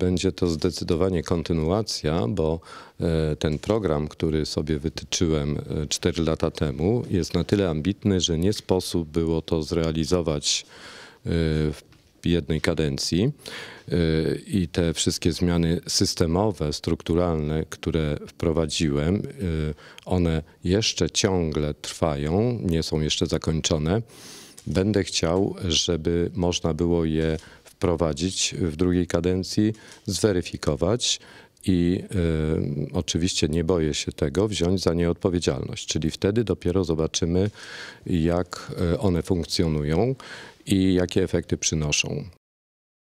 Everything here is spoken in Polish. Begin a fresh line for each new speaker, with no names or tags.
będzie to zdecydowanie kontynuacja, bo e, ten program, który sobie wytyczyłem 4 e, lata temu, jest na tyle ambitny, że nie sposób było to zrealizować e, w jednej kadencji i te wszystkie zmiany systemowe, strukturalne, które wprowadziłem, one jeszcze ciągle trwają, nie są jeszcze zakończone. Będę chciał, żeby można było je prowadzić w drugiej kadencji, zweryfikować i y, oczywiście nie boję się tego, wziąć za nie odpowiedzialność. Czyli wtedy dopiero zobaczymy, jak e, one funkcjonują i jakie efekty przynoszą.